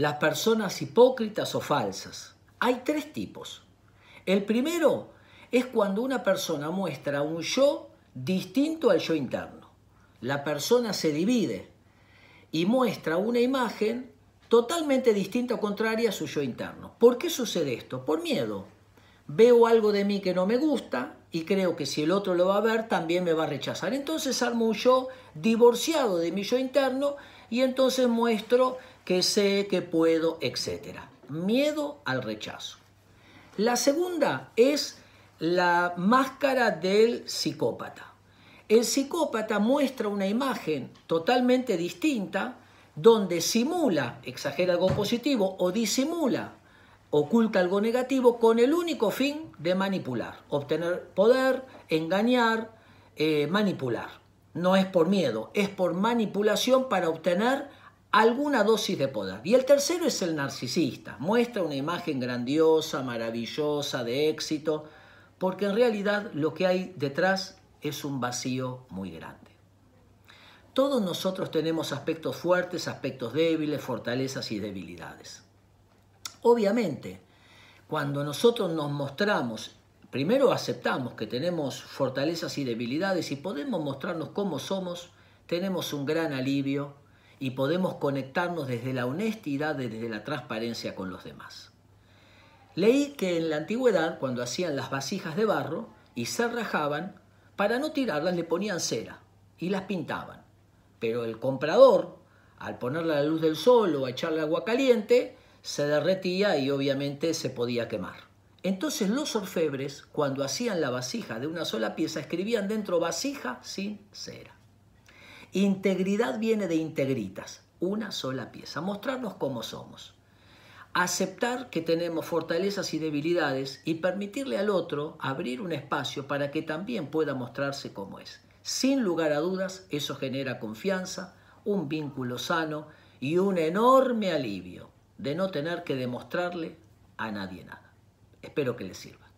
las personas hipócritas o falsas. Hay tres tipos. El primero es cuando una persona muestra un yo distinto al yo interno. La persona se divide y muestra una imagen totalmente distinta o contraria a su yo interno. ¿Por qué sucede esto? Por miedo veo algo de mí que no me gusta y creo que si el otro lo va a ver también me va a rechazar. Entonces armo un yo divorciado de mi yo interno y entonces muestro que sé, que puedo, etc. Miedo al rechazo. La segunda es la máscara del psicópata. El psicópata muestra una imagen totalmente distinta donde simula, exagera algo positivo o disimula oculta algo negativo con el único fin de manipular, obtener poder, engañar, eh, manipular. No es por miedo, es por manipulación para obtener alguna dosis de poder. Y el tercero es el narcisista. Muestra una imagen grandiosa, maravillosa, de éxito, porque en realidad lo que hay detrás es un vacío muy grande. Todos nosotros tenemos aspectos fuertes, aspectos débiles, fortalezas y debilidades. Obviamente, cuando nosotros nos mostramos, primero aceptamos que tenemos fortalezas y debilidades y podemos mostrarnos cómo somos, tenemos un gran alivio y podemos conectarnos desde la honestidad, desde la transparencia con los demás. Leí que en la antigüedad, cuando hacían las vasijas de barro y se rajaban, para no tirarlas le ponían cera y las pintaban. Pero el comprador, al ponerle a la luz del sol o a echarle agua caliente, se derretía y obviamente se podía quemar. Entonces los orfebres, cuando hacían la vasija de una sola pieza, escribían dentro vasija sin cera. Integridad viene de integritas, una sola pieza, mostrarnos cómo somos. Aceptar que tenemos fortalezas y debilidades y permitirle al otro abrir un espacio para que también pueda mostrarse como es. Sin lugar a dudas, eso genera confianza, un vínculo sano y un enorme alivio de no tener que demostrarle a nadie nada. Espero que les sirva.